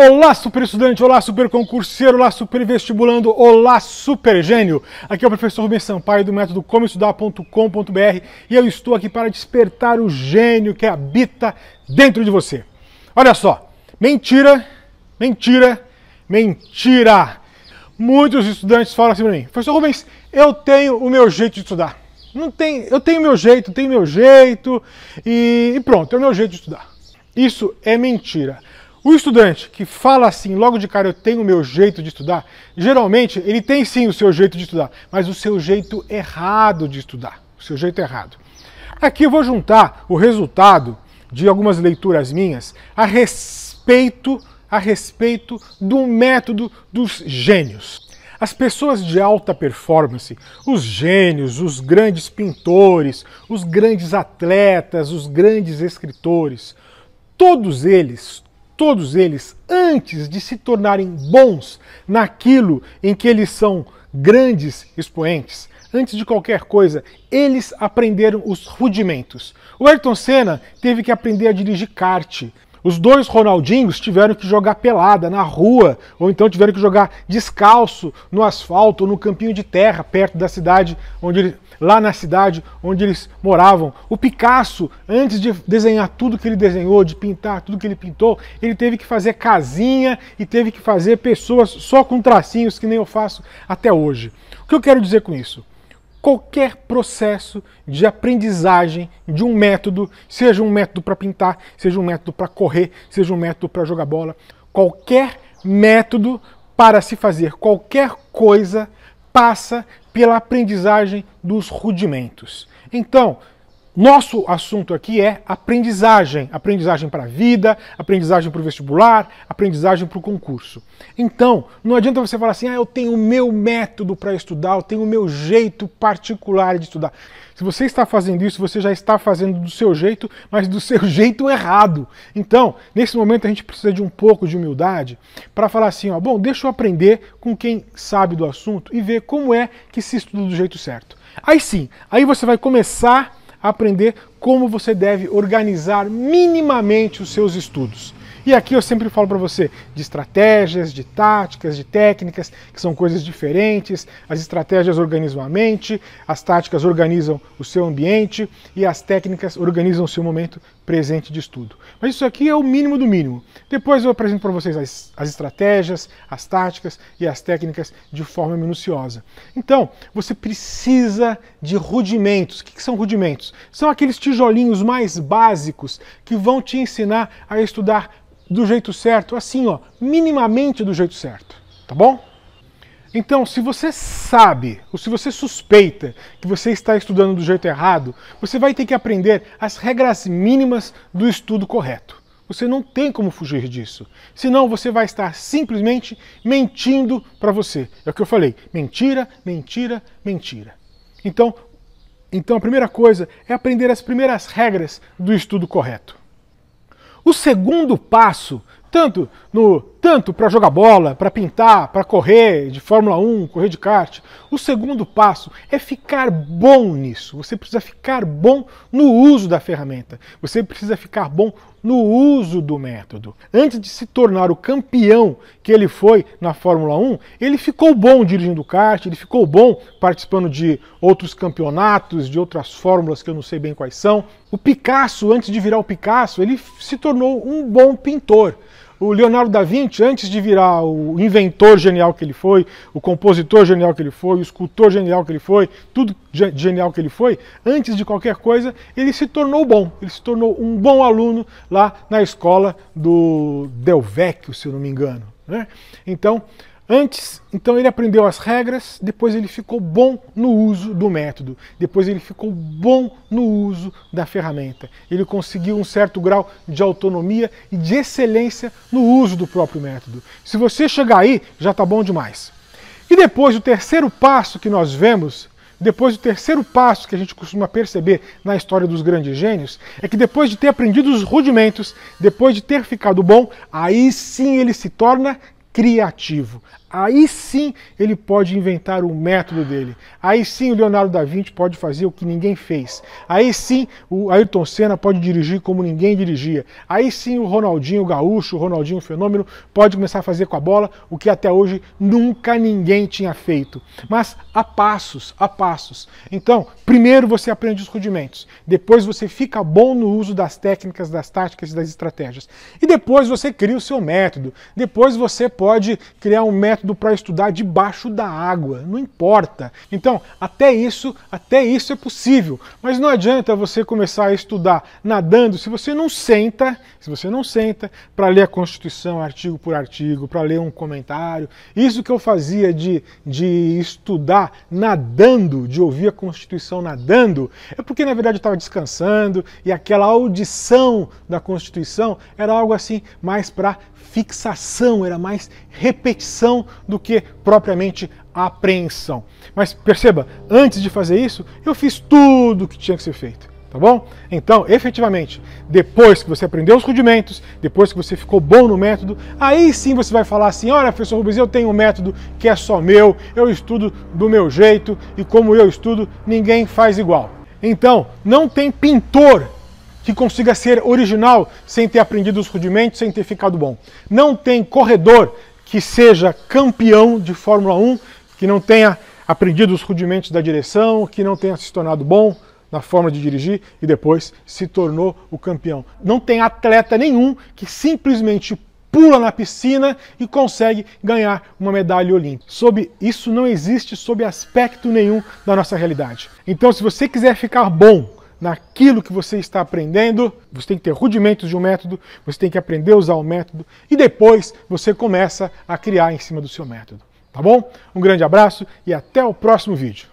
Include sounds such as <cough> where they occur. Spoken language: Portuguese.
Olá, super estudante, olá, super concurseiro, olá, super vestibulando, olá, super gênio. Aqui é o professor Rubens Sampaio do método comoestudar.com.br e eu estou aqui para despertar o gênio que habita dentro de você. Olha só, mentira, mentira, mentira. Muitos estudantes falam assim para mim, professor Rubens, eu tenho o meu jeito de estudar. Não tem, eu tenho meu jeito, tenho meu jeito e, e pronto, é o meu jeito de estudar. Isso é mentira. O estudante que fala assim, logo de cara eu tenho o meu jeito de estudar, geralmente ele tem sim o seu jeito de estudar, mas o seu jeito errado de estudar. O seu jeito errado. Aqui eu vou juntar o resultado de algumas leituras minhas a respeito a respeito do método dos gênios. As pessoas de alta performance, os gênios, os grandes pintores, os grandes atletas, os grandes escritores, todos eles, todos eles, antes de se tornarem bons naquilo em que eles são grandes expoentes, antes de qualquer coisa, eles aprenderam os rudimentos. O Ayrton Senna teve que aprender a dirigir kart, os dois Ronaldinhos tiveram que jogar pelada na rua, ou então tiveram que jogar descalço no asfalto ou no campinho de terra perto da cidade onde lá na cidade onde eles moravam. O Picasso, antes de desenhar tudo que ele desenhou, de pintar tudo que ele pintou, ele teve que fazer casinha e teve que fazer pessoas só com tracinhos que nem eu faço até hoje. O que eu quero dizer com isso? qualquer processo de aprendizagem de um método, seja um método para pintar, seja um método para correr, seja um método para jogar bola, qualquer método para se fazer qualquer coisa passa pela aprendizagem dos rudimentos. Então, nosso assunto aqui é aprendizagem. Aprendizagem para a vida, aprendizagem para o vestibular, aprendizagem para o concurso. Então, não adianta você falar assim, ah, eu tenho o meu método para estudar, eu tenho o meu jeito particular de estudar. Se você está fazendo isso, você já está fazendo do seu jeito, mas do seu <laughs> jeito errado. Então, nesse momento a gente precisa de um pouco de humildade para falar assim, ó, bom, deixa eu aprender com quem sabe do assunto e ver como é que se estuda do jeito certo. Aí sim, aí você vai começar aprender como você deve organizar minimamente os seus estudos. E aqui eu sempre falo para você de estratégias, de táticas, de técnicas, que são coisas diferentes. As estratégias organizam a mente, as táticas organizam o seu ambiente e as técnicas organizam o seu momento presente de estudo. Mas isso aqui é o mínimo do mínimo. Depois eu apresento para vocês as, as estratégias, as táticas e as técnicas de forma minuciosa. Então, você precisa de rudimentos. O que, que são rudimentos? São aqueles tijolinhos mais básicos que vão te ensinar a estudar do jeito certo, assim, ó, minimamente do jeito certo, tá bom? Então, se você sabe ou se você suspeita que você está estudando do jeito errado, você vai ter que aprender as regras mínimas do estudo correto. Você não tem como fugir disso. Senão você vai estar simplesmente mentindo para você. É o que eu falei: mentira, mentira, mentira. Então, então a primeira coisa é aprender as primeiras regras do estudo correto. O segundo passo, tanto no tanto para jogar bola, para pintar, para correr de Fórmula 1, correr de kart. O segundo passo é ficar bom nisso. Você precisa ficar bom no uso da ferramenta. Você precisa ficar bom no uso do método. Antes de se tornar o campeão que ele foi na Fórmula 1, ele ficou bom dirigindo kart, ele ficou bom participando de outros campeonatos, de outras fórmulas que eu não sei bem quais são. O Picasso, antes de virar o Picasso, ele se tornou um bom pintor. O Leonardo da Vinci, antes de virar o inventor genial que ele foi, o compositor genial que ele foi, o escultor genial que ele foi, tudo genial que ele foi, antes de qualquer coisa, ele se tornou bom. Ele se tornou um bom aluno lá na escola do Del Vecchio, se eu não me engano. Né? Então, Antes, então, ele aprendeu as regras, depois ele ficou bom no uso do método, depois ele ficou bom no uso da ferramenta. Ele conseguiu um certo grau de autonomia e de excelência no uso do próprio método. Se você chegar aí, já está bom demais. E depois, o terceiro passo que nós vemos, depois o terceiro passo que a gente costuma perceber na história dos grandes gênios, é que depois de ter aprendido os rudimentos, depois de ter ficado bom, aí sim ele se torna criativo. Aí sim ele pode inventar o método dele. Aí sim o Leonardo da Vinci pode fazer o que ninguém fez. Aí sim o Ayrton Senna pode dirigir como ninguém dirigia. Aí sim o Ronaldinho Gaúcho, o Ronaldinho Fenômeno, pode começar a fazer com a bola o que até hoje nunca ninguém tinha feito. Mas a passos, a passos. Então, primeiro você aprende os rudimentos. Depois você fica bom no uso das técnicas, das táticas e das estratégias. E depois você cria o seu método. Depois você pode criar um método método para estudar debaixo da água, não importa. Então, até isso, até isso é possível, mas não adianta você começar a estudar nadando se você não senta, se você não senta para ler a Constituição artigo por artigo, para ler um comentário. Isso que eu fazia de, de estudar nadando, de ouvir a Constituição nadando, é porque na verdade eu estava descansando e aquela audição da Constituição era algo assim mais para fixação, era mais repetição do que propriamente a apreensão. Mas perceba, antes de fazer isso, eu fiz tudo o que tinha que ser feito. Tá bom? Então, efetivamente, depois que você aprendeu os rudimentos, depois que você ficou bom no método, aí sim você vai falar assim: olha, professor Rubens, eu tenho um método que é só meu, eu estudo do meu jeito e como eu estudo, ninguém faz igual. Então, não tem pintor que consiga ser original sem ter aprendido os rudimentos, sem ter ficado bom. Não tem corredor que seja campeão de Fórmula 1, que não tenha aprendido os rudimentos da direção, que não tenha se tornado bom na forma de dirigir e depois se tornou o campeão. Não tem atleta nenhum que simplesmente pula na piscina e consegue ganhar uma medalha olímpica. Sob isso não existe sob aspecto nenhum da nossa realidade. Então, se você quiser ficar bom naquilo que você está aprendendo. Você tem que ter rudimentos de um método, você tem que aprender a usar o método e depois você começa a criar em cima do seu método. Tá bom? Um grande abraço e até o próximo vídeo.